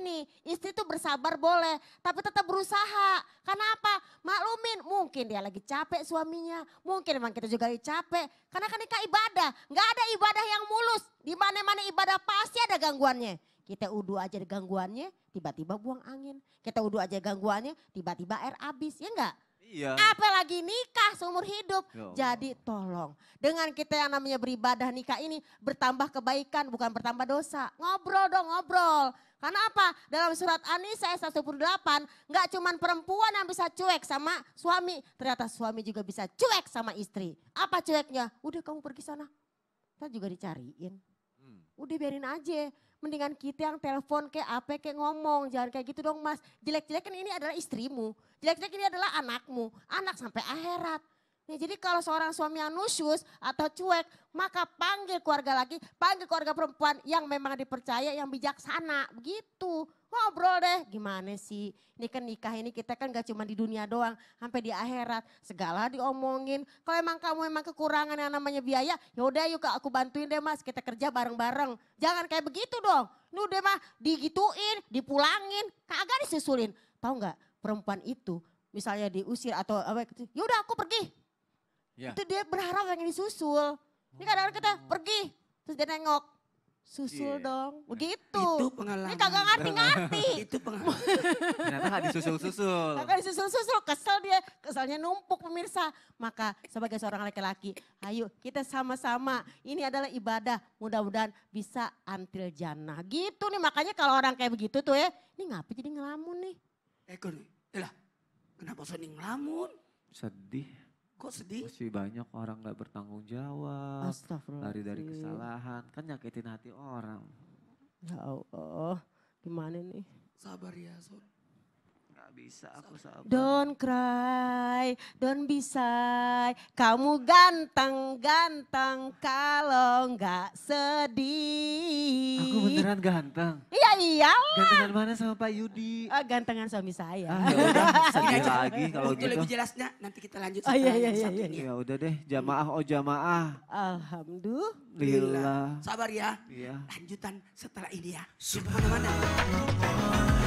ini istri tuh bersabar boleh, tapi tetap berusaha. Karena apa? Maklumin, mungkin dia lagi capek suaminya, mungkin memang kita juga lagi capek. Karena kan nikah ibadah, nggak ada ibadah yang mulus. Di mana-mana ibadah pasti ada gangguannya. Kita udu aja gangguannya, tiba-tiba buang angin. Kita udu aja gangguannya, tiba-tiba air habis, ya enggak? Iya. Apalagi nikah seumur hidup. Ya Jadi tolong dengan kita yang namanya beribadah nikah ini bertambah kebaikan bukan bertambah dosa. Ngobrol dong ngobrol. Karena apa? dalam surat Anisa ayat delapan nggak cuman perempuan yang bisa cuek sama suami, ternyata suami juga bisa cuek sama istri. Apa cueknya? Udah kamu pergi sana. Kita juga dicariin. Hmm. Udah biarin aja. Mendingan kita yang telepon kayak apa kayak ngomong. Jangan kayak gitu dong mas. Jelek-jelek ini adalah istrimu. Jelek-jelek ini adalah anakmu. Anak sampai akhirat. Ya, jadi kalau seorang suami yang nusyus atau cuek, maka panggil keluarga lagi, panggil keluarga perempuan yang memang dipercaya, yang bijaksana, begitu. Ngobrol deh, gimana sih? Ini kan nikah ini kita kan gak cuma di dunia doang, sampai di akhirat. Segala diomongin. Kalau emang kamu emang kekurangan yang namanya biaya, yaudah yuk aku bantuin deh mas, kita kerja bareng-bareng. Jangan kayak begitu dong. Ini udah mah digituin, dipulangin, kagak disusulin. Tahu nggak perempuan itu misalnya diusir atau apa, yaudah aku pergi, Yeah. Itu dia berharap pengen disusul. Ini kadang-kadang kita pergi, terus dia nengok. Susul yeah. dong, nah, begitu. Itu pengalaman. Ini kagak ngerti-ngerti. itu pengalaman. Ternyata gak disusul-susul. Gak disusul-susul, kesel dia. Keselnya numpuk pemirsa. Maka sebagai seorang laki-laki, ayo kita sama-sama. Ini adalah ibadah, mudah-mudahan bisa antil jannah. Gitu nih, makanya kalau orang kayak begitu tuh ya, ini ngapain jadi ngelamun nih? Eh, nih, eh elah kenapa Sony ngelamun? Sedih. Kok sedih? Masih banyak orang nggak bertanggung jawab, lari dari kesalahan, kan nyakitin hati orang. Ya Allah, gimana nih? Sabar ya, Sob. Gak bisa aku sabar. Don't cry, don't be shy. Kamu ganteng-ganteng kalau nggak sedih. Aku beneran ganteng iyalah. Gantengan mana sama Pak Yudi? Uh, gantengan suami saya. Ah, ya udah, iya, lagi kalau gitu. gitu. Lebih jelasnya nanti kita lanjut. Oh, iya, iya, iya, iya. Ya udah deh, jamaah oh jamaah. Alhamdulillah. Sabar ya. Iya. Lanjutan setelah ini ya. Subhanallah.